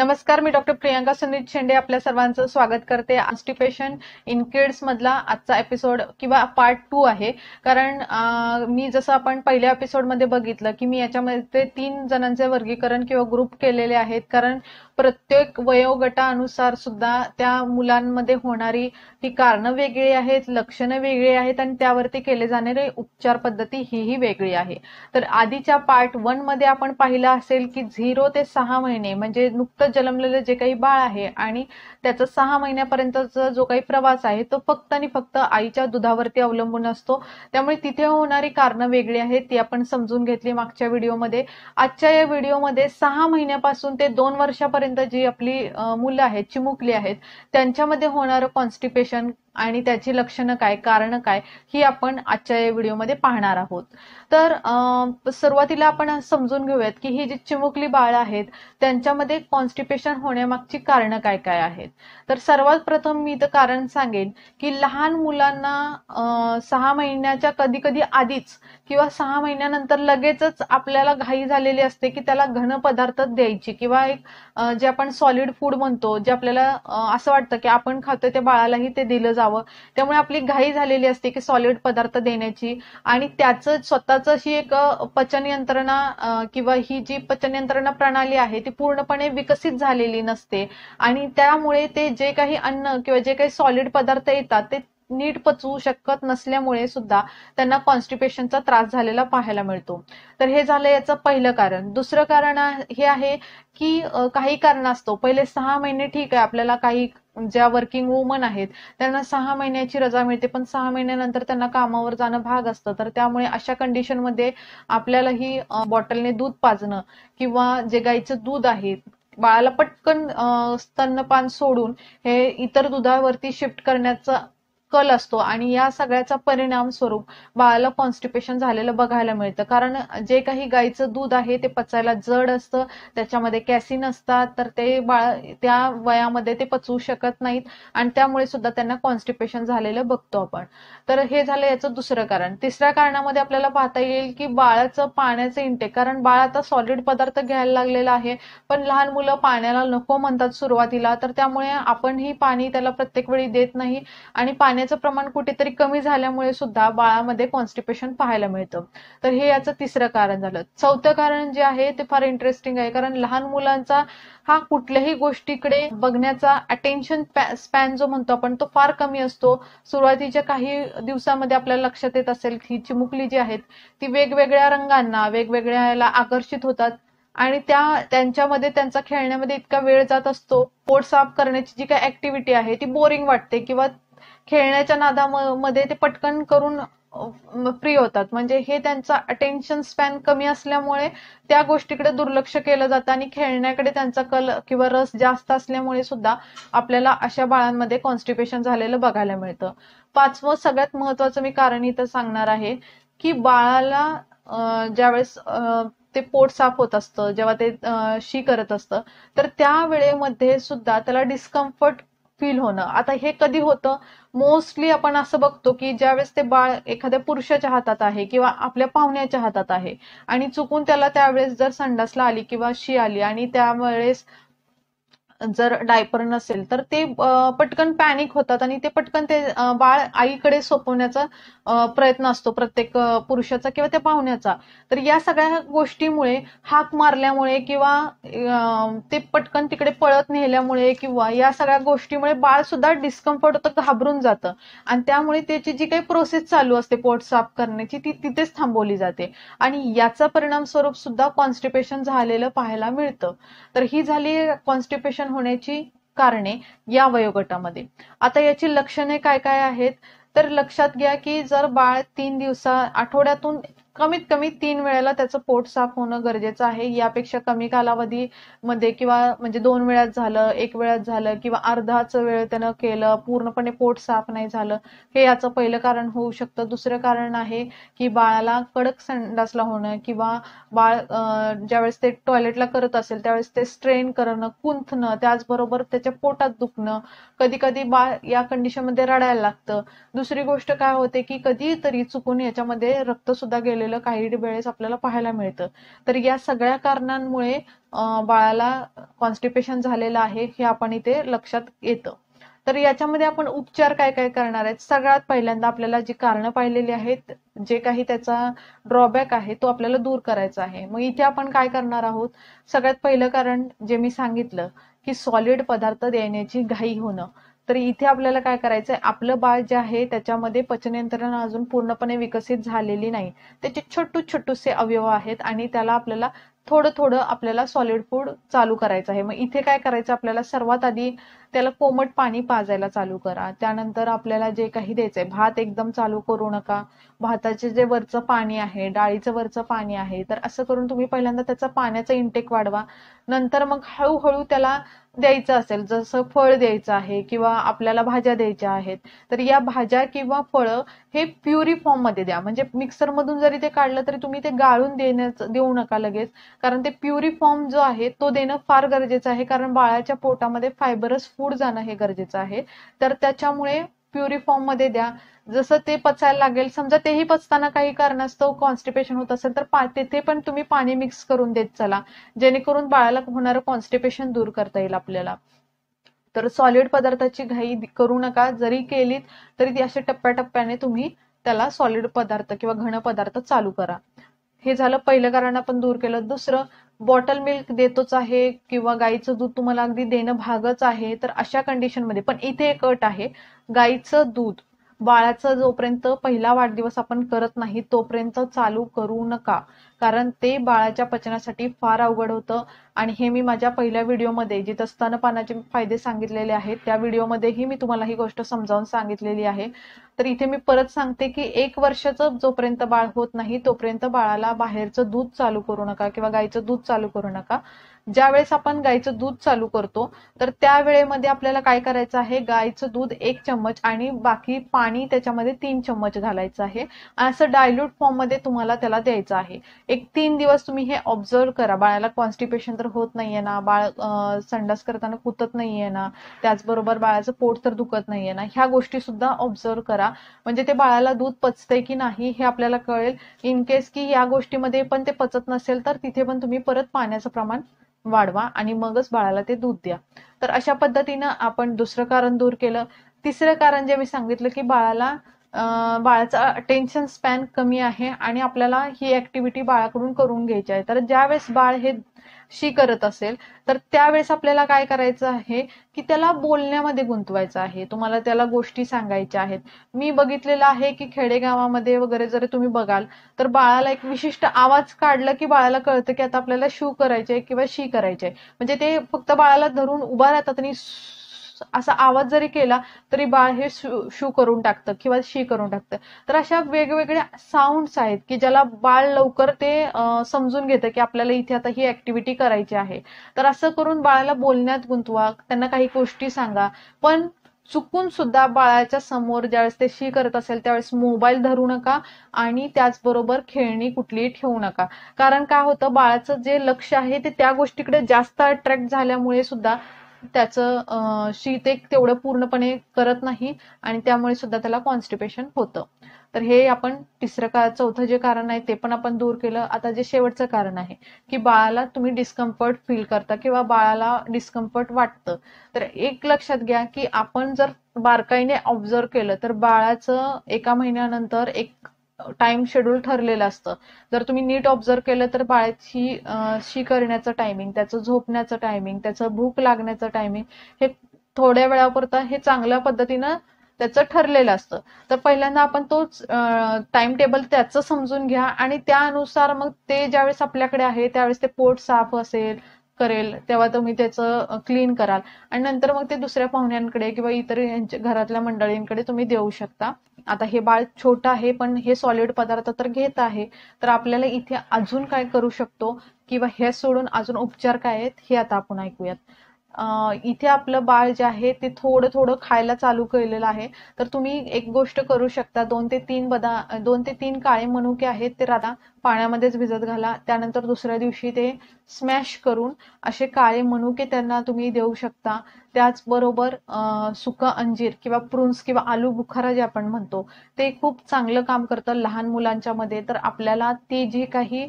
नमस्कार मी डॉक्टर प्रियांका सुनीत शेंडे आपल्या सर्वांचं स्वागत करते कॉन्स्टिपेशन इन किड्स मधला आजचा एपिसोड किंवा पार्ट टू आहे कारण मी जसं आपण पहिल्या एपिसोडमध्ये बघितलं की मी याच्यामध्ये तीन जणांचे वर्गीकरण किंवा ग्रुप केलेले आहेत कारण प्रत्येक वयोगटानुसार सुद्धा त्या मुलांमध्ये होणारी ही कारण वेगळी आहेत लक्षणं वेगळी आहेत आणि त्यावरती केले जाणारे उपचार पद्धती हीही वेगळी आहे तर आधीच्या पार्ट वन मध्ये आपण पाहिलं असेल की झिरो ते सहा महिने म्हणजे नुकतं जन्मलेलं जे काही बाळ आहे आणि त्याचा सहा महिन्यापर्यंतचा जो काही प्रवास आहे तो फक्त आणि फक्त आईच्या दुधावरती अवलंबून असतो त्यामुळे तिथे होणारी कारणं वेगळी आहेत ती आपण समजून घेतली मागच्या व्हिडिओमध्ये आजच्या या व्हिडिओमध्ये सहा महिन्यापासून ते दोन वर्षापर्यंत जी आपली मुलं आहेत चिमुकली आहेत त्यांच्यामध्ये होणारं कॉन्स्टिपेशन आणि त्याची लक्षणं काय कारण काय ही आपण आजच्या या व्हिडिओमध्ये पाहणार आहोत तर सुरुवातीला आपण समजून घेऊयात की ही जी चिमुकली बाळ आहेत त्यांच्यामध्ये कॉन्स्टिपेशन होण्यामागची कारण काय काय आहेत तर सर्वात प्रथम मी तर कारण सांगेन की लहान मुलांना सहा महिन्याच्या कधी कधी आधीच किंवा सहा महिन्यानंतर लगेचच आपल्याला घाई झालेली असते की त्याला घन पदार्थ द्यायची किंवा एक जे आपण सॉलिड फूड म्हणतो जे आपल्याला असं वाटतं की आपण खातो त्या बाळालाही ते दिलं जावं त्यामुळे आपली घाई झालेली असते की सॉलिड पदार्थ देण्याची आणि त्याचं स्वतःच अशी एक पचन यंत्रणा किंवा ही जी पचन यंत्रणा प्रणाली आहे ती पूर्णपणे विकसित झालेली नसते आणि त्यामुळे ते जे काही अन्न किंवा जे काही सॉलिड पदार्थ येतात ते नीट पचवू शकत नसल्यामुळे सुद्धा त्यांना कॉन्स्टिपेशनचा त्रास झालेला पाहायला मिळतो तर हे झालं याचं पहिलं कारण दुसरं कारण हे आहे की काही कारण असतो पहिले सहा महिने ठीक आहे आपल्याला काही ज्या वर्किंग वुमन आहेत त्यांना सहा महिन्याची रजा मिळते पण सहा महिन्यानंतर त्यांना कामावर जाणं भाग असतं तर त्यामुळे अशा कंडिशनमध्ये आपल्याला ही बॉटलने दूध पाजणं किंवा जे गाईचं दूध आहे बाळाला पटकन स्तनपान सोडून हे इतर दुधावरती शिफ्ट करण्याचं कल असतो आणि या सगळ्याचा परिणाम स्वरूप बाळाला कॉन्स्टिपेशन झालेलं बघायला मिळतं कारण जे काही गायीचं दूध आहे ते पचायला जड असतं त्याच्यामध्ये कॅसिन असतात तर ते बाळ त्या वयामध्ये ते पचवू शकत नाहीत आणि त्यामुळे सुद्धा त्यांना कॉन्स्टिपेशन झालेलं बघतो आपण तर हे झालं याचं दुसरं कारण तिसऱ्या कारणामध्ये आपल्याला पाहता येईल की बाळाचं पाण्याचं इंटेक कारण बाळ आता सॉलिड पदार्थ घ्यायला लागलेला आहे पण लहान मुलं पाण्याला नको म्हणतात सुरुवातीला तर त्यामुळे आपण ही पाणी त्याला प्रत्येक वेळी देत नाही आणि पाणी पाण्याचं प्रमाण कुठेतरी कमी झाल्यामुळे सुद्धा बाळामध्ये कॉन्स्टिपेशन पाहायला मिळतं तर हे याचं तिसरं कारण झालं चौथं कारण जे आहे ते फार इंटरेस्टिंग आहे कारण लहान मुलांचा हा कुठल्याही गोष्टीकडे बघण्याचा अटेन्शन स्पॅन जो म्हणतो आपण तो फार कमी असतो सुरुवातीच्या काही दिवसामध्ये आपल्याला लक्षात येत असेल की चिमुकली जी आहेत ती वेगवेगळ्या रंगांना वेगवेगळ्या आकर्षित होतात आणि त्या त्यांच्यामध्ये त्यांचा खेळण्यामध्ये इतका वेळ जात असतो पोट साफ करण्याची जी काही ऍक्टिव्हिटी आहे ती बोरिंग वाटते किंवा खेळण्याच्या नादामध्ये ते पटकन करून फ्री होतात म्हणजे हे त्यांचा अटेन्शन स्पॅन कमी असल्यामुळे त्या गोष्टीकडे दुर्लक्ष केलं जातं आणि खेळण्याकडे त्यांचा कल किंवा रस जास्त असल्यामुळे सुद्धा आपल्याला अशा बाळांमध्ये कॉन्स्टिपेशन झालेलं बघायला मिळतं पाचवं सगळ्यात महत्वाचं मी कारण इथं सांगणार आहे की बाळाला ज्यावेळेस ते पोट साफ होत असतं जेव्हा ते शी करत असतं तर त्या वेळेमध्ये सुद्धा त्याला डिस्कम्फर्ट फील होणं आता हे कधी होतं मोस्टली आपण असं बघतो की ज्यावेळेस ते बाळ एखाद्या पुरुषाच्या हातात आहे किंवा आपल्या पाहुण्याच्या हातात आहे आणि चुकून त्याला त्यावेळेस जर संडासला आली किंवा शी आली आणि त्यावेळेस जर डायपर नसेल तर ते पटकन पॅनिक होतात आणि ते पटकन ते बाळ आईकडे सोपवण्याचा प्रयत्न असतो प्रत्येक पुरुषाचा किंवा त्या पाहुण्याचा तर या सगळ्या गोष्टीमुळे हाक मारल्यामुळे किंवा ते पटकन तिकडे पळत नेल्यामुळे किंवा या सगळ्या गोष्टीमुळे बाळ सुद्धा डिस्कम्फर्ट होतं घाबरून जातं आणि त्यामुळे त्याची जी काही प्रोसेस चालू असते पोट साफ करण्याची ती तिथेच थांबवली जाते आणि याचा परिणाम स्वरूप सुद्धा कॉन्स्टिपेशन झालेलं पाहायला मिळतं तर ही झाली कॉन्स्टिपेशन होण्याची कारणे या वयोगटामध्ये आता याची लक्षणे काय काय आहेत तर लक्षात घ्या की जर बाळ तीन दिवसा आठवड्यातून कमीत कमी तीन वेळेला त्याचं पोट साफ होणं गरजेचं आहे यापेक्षा कमी कालावधी मध्ये किंवा म्हणजे दोन वेळात झालं एक वेळात झालं किंवा अर्धाच वेळ त्यानं केलं पूर्णपणे पोट साफ नाही झालं हे याचं पहिलं कारण होऊ शकतं दुसरं कारण आहे की बाळाला कडक संडासला होणं किंवा बाळ ज्यावेळेस ते टॉयलेटला करत असेल त्यावेळेस ते स्ट्रेन करणं कुंथणं त्याचबरोबर त्याच्या पोटात दुखणं कधी कधी बाळ या कंडिशनमध्ये रडायला लागतं दुसरी गोष्ट काय होते की कधीतरी चुकून याच्यामध्ये रक्त सुद्धा गेलं काही वेळेस आपल्याला पाहायला मिळतं तर या सगळ्या कारणांमुळे बाळाला कॉन्स्टिपेशन झालेलं आहे हे आपण इथे लक्षात येतं तर याच्यामध्ये आपण उपचार काय काय करणार आहेत सगळ्यात पहिल्यांदा आपल्याला जी कारण पाहिलेली आहेत जे काही त्याचा ड्रॉबॅक आहे तो आपल्याला दूर करायचा आहे मग इथे आपण काय करणार आहोत सगळ्यात पहिलं कारण जे मी सांगितलं की सॉलिड पदार्थ देण्याची घाई होणं तर इथे आपल्याला काय करायचंय आपलं बाळ जे आहे त्याच्यामध्ये पचनयंत्रणा अजून पूर्णपणे विकसित झालेली नाही त्याचे छोटू छोटूसे अवयव आहेत आणि त्याला आपल्याला थोडं थोडं आपल्याला सॉलिड फूड चालू करायचं आहे मग इथे काय करायचं आपल्याला सर्वात आधी त्याला कोमट पाणी पाजायला चालू करा त्यानंतर आपल्याला जे काही द्यायचंय भात एकदम चालू करू नका भाताचे जे वरचं पाणी आहे डाळीचं वरचं पाणी आहे तर असं करून तुम्ही पहिल्यांदा त्याचा पाण्याचा इंटेक वाढवा नंतर मग हळूहळू त्याला द्यायचं असेल जसं फळ द्यायचं आहे किंवा आपल्याला भाज्या द्यायच्या आहेत तर या भाज्या किंवा फळं हे प्युरी मध्ये द्या म्हणजे मिक्सरमधून जरी ते काढलं तरी तुम्ही ते गाळून देण्याचं देऊ नका लगेच कारण ते प्युरी फॉर्म जो आहे तो देणं फार गरजेचं आहे कारण बाळाच्या पोटामध्ये फायबरस फूड जाणं हे गरजेचं आहे तर त्याच्यामुळे प्युरी फॉर्म मध्ये द्या जसं ते पचायला लागेल समजा तेही पचताना काही कारणास्तव कॉन्स्टिपेशन होत असेल तर तेथे पण तुम्ही पाणी मिक्स करून देत चला जेणेकरून बाळाला होणारं कॉन्स्टिपेशन दूर करता येईल आपल्याला तर सॉलिड पदार्थाची घाई करू नका जरी केलीत तरी ती अशा टप्प्याटप्प्याने तुम्ही त्याला सॉलिड पदार्थ किंवा घन पदार्थ चालू करा हे झालं पहिलं कारण आपण दूर केलं दुसरं बॉटल मिल्क देतोच आहे किंवा गाईचं दूध तुम्हाला अगदी देणं भागच आहे तर अशा कंडिशनमध्ये पण इथे एक अट आहे गाईचं दूध बाळाचा जोपर्यंत पहिला वाढदिवस आपण करत नाही तोपर्यंत चालू करू नका कारण ते बाळाच्या पचनासाठी फार अवघड होतं आणि हे मी माझ्या पहिल्या व्हिडिओमध्ये जिथं स्तनपानाचे फायदे सांगितलेले आहेत त्या व्हिडिओमध्येही मी तुम्हाला ही गोष्ट समजावून सांगितलेली आहे तर इथे मी परत सांगते की एक वर्षाचं जोपर्यंत बाळ होत नाही तोपर्यंत बाळाला बाहेरचं दूध चालू करू नका किंवा गायचं दूध चालू करू नका ज्या वेळेस आपण गायचं दूध चालू करतो तर त्या वेळेमध्ये आपल्याला काय करायचं आहे गायचं दूध एक चम्मच आणि बाकी पाणी त्याच्यामध्ये तीन चम्मच घालायचं आहे असं डायल्यूट फॉर्म मध्ये तुम्हाला त्याला द्यायचं आहे एक तीन दिवस तुम्ही हे ऑब्झर्व करा बाळाला कॉन्स्टिपेशन तर होत नाहीये ना बाळ संडास करताना कुतत नाहीये ना त्याचबरोबर बाळाचं पोट तर दुखत नाहीये ना ह्या गोष्टी सुद्धा ऑब्झर्व करा म्हणजे ते बाळाला दूध पचतंय की नाही हे आपल्याला कळेल इन केस की या गोष्टीमध्ये पण ते पचत नसेल तर तिथे पण तुम्ही परत पाण्याचं प्रमाण वाढवा आणि मगच बाळाला ते दूध द्या तर अशा पद्धतीनं आपण दुसरं कारण दूर केलं तिसरं कारण जे मी सांगितलं की बाळाला बाळाचा टेन्शन स्पॅन कमी आहे आणि आपल्याला ही ऍक्टिव्हिटी बाळाकडून करून घ्यायची आहे तर ज्यावेळेस बाळ हे शी करत असेल तर त्यावेळेस आपल्याला काय करायचं आहे की त्याला बोलण्यामध्ये गुंतवायचं आहे तुम्हाला त्याला गोष्टी सांगायच्या आहेत मी बघितलेलं आहे की खेडेगावामध्ये वगैरे जर तुम्ही बघाल तर बाळाला एक विशिष्ट आवाज काढला की बाळाला कळतं की आता आपल्याला शू करायचे किंवा शी करायचे म्हणजे ते फक्त बाळाला धरून उभा राहतात आणि असा आवाज जरी केला तरी बाळ हे शू करून टाकतं किंवा शी करून टाकतं तर अशा वेगवेगळ्या साऊंड्स आहेत की ज्याला बाळ लवकर ते समजून घेतं की आपल्याला इथे आता ही ऍक्टिव्हिटी करायची आहे तर असं करून बाळाला बोलण्यात गुंतवा त्यांना काही गोष्टी सांगा पण चुकून सुद्धा बाळाच्या समोर ज्यावेळेस ते शी करत असेल त्यावेळेस मोबाईल धरू नका आणि त्याचबरोबर खेळणी कुठलीही ठेवू नका कारण काय होतं बाळाचं जे लक्ष आहे ते त्या गोष्टीकडे जास्त अट्रॅक्ट झाल्यामुळे सुद्धा त्याचं शीत एक तेवढं पूर्णपणे करत नाही आणि त्यामुळे सुद्धा त्याला कॉन्स्टिपेशन होतं तर हे आपण तिसरं का चौथं जे कारण आहे ते पण आपण दूर केलं आता जे शेवटचं कारण आहे की बाळाला तुम्ही डिस्कम्फर्ट फील करता किंवा बाळाला डिस्कम्फर्ट वाटतं तर एक लक्षात घ्या की आपण जर बारकाईने ऑब्झर्व केलं तर बाळाचं एका महिन्यानंतर एक टाइम शेड्यूल ठरलेलं असतं जर तुम्ही नीट ऑब्झर्व केलं तर बाळाची शी करण्याचं टायमिंग त्याचं झोपण्याचं टायमिंग त्याचं भूक लागण्याचं टायमिंग हे थोड्या वेळापुरता हे चांगल्या पद्धतीनं त्याचं ठरलेलं असतं तर पहिल्यांदा आपण तोच टाइम टेबल त्याचं समजून घ्या आणि त्यानुसार मग ते ज्यावेळेस आपल्याकडे आहे त्यावेळेस ते पोट साफ असेल करेल तेव्हा तुम्ही त्याचं क्लीन कराल आणि नंतर मग ते दुसऱ्या पाहुण्यांकडे किंवा इतर यांच्या घरातल्या मंडळींकडे तुम्ही देऊ शकता आता हे बाळ छोटं आहे पण हे सॉलिड पदार्थ तर घेत आहे तर आपल्याला इथे अजून काय करू शकतो किंवा हे सोडून अजून उपचार काय आहेत हे आता आपण ऐकूयात इथे आपलं बाळ जे आहे ते थोडं थोडं खायला चालू केलेलं आहे तर तुम्ही एक गोष्ट करू शकता दोन ते तीन बदा दोन ते तीन काळे मनुके आहेत ते राधा पाण्यामध्येच भिजत घाला त्यानंतर दुसऱ्या दिवशी ते स्मॅश करून असे काळे मनुके त्यांना तुम्ही देऊ शकता त्याचबरोबर सुका अंजीर किंवा प्रुन्स किंवा आलू बुखारा जे आपण म्हणतो ते खूप चांगलं काम करतं लहान मुलांच्या मध्ये तर आपल्याला ते जे काही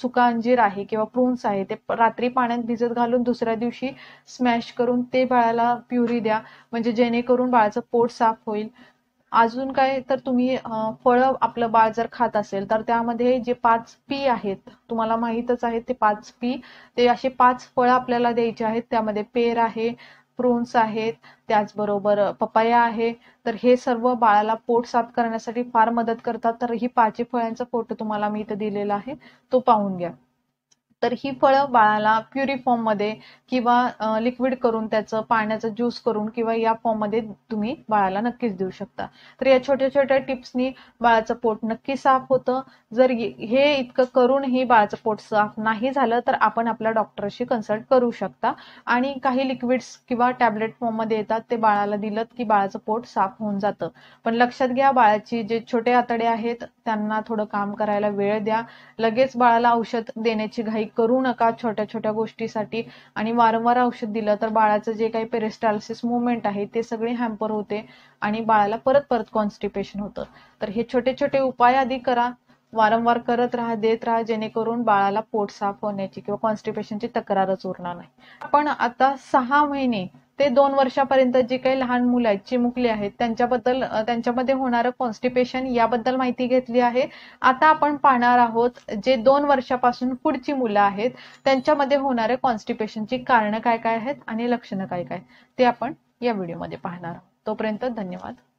सुका अंजीर आहे किंवा प्रुन्स आहे ते रात्री पाण्यात भिजत घालून दुसऱ्या दिवशी स्मॅश करून ते बाळाला प्युरी द्या म्हणजे जेणेकरून बाळाचं पोट साफ होईल अजून काय तर तुम्ही फळं आपलं बाळ जर खात असेल तर त्यामध्ये जे पाच पी आहेत तुम्हाला माहीतच आहे ते पाच पी ते असे पाच फळं आपल्याला द्यायचे आहेत त्यामध्ये पेर आहे प्रून्स आहेत त्याचबरोबर पपाया आहे तर हे सर्व बाळाला पोट साफ करण्यासाठी फार मदत करतात तर ही पाचही फळांचा फोटो तुम्हाला मी इथं दिलेला आहे तो पाहून घ्या तर ही फळं बाळाला प्युरी फॉर्ममध्ये किंवा लिक्विड करून त्याचं पाण्याचा ज्यूस करून किंवा या फॉर्ममध्ये तुम्ही बाळाला नक्कीच देऊ शकता तर या छोट्या छोट्या टिप्सनी बाळाचं पोट नक्की साफ होतं जर हे इतकं करूनही बाळाचं पोट साफ नाही झालं तर आपण आपल्या डॉक्टरशी कन्सल्ट करू शकता आणि काही लिक्विड्स किंवा टॅबलेट फॉर्ममध्ये येतात ते बाळाला दिलं की बाळाचं पोट साफ होऊन जातं पण लक्षात घ्या बाळाची जे छोटे आतडे आहेत त्यांना थोडं काम करायला वेळ द्या लगेच बाळाला औषध देण्याची घाई करू नका छोट्या छोट्या गोष्टीसाठी आणि वारंवार औषध दिलं तर बाळाचं जे काही पेरिस्टालसिस मुवमेंट आहे ते सगळे हॅम्पर होते आणि बाळाला परत परत कॉन्स्टिपेशन होतं तर हे छोटे छोटे उपाय आधी करा वारंवार करत राहा देत राहा जेणेकरून बाळाला पोट साफ होण्याची किंवा कॉन्स्टिपेशनची तक्रारच उरणार नाही पण आता सहा महिने ते दोन वर्षापर्यंत जे काही लहान मुलं आहेत चिमुकली आहेत त्यांच्याबद्दल त्यांच्यामध्ये होणारं कॉन्स्टिपेशन याबद्दल माहिती घेतली आहे आता आपण पाहणार आहोत जे दोन वर्षापासून पुढची मुलं आहेत त्यांच्यामध्ये होणारे कॉन्स्टिपेशनची कारणं काय काय आहेत आणि लक्षणं काय काय ते आपण या व्हिडिओमध्ये पाहणार आहोत तोपर्यंत धन्यवाद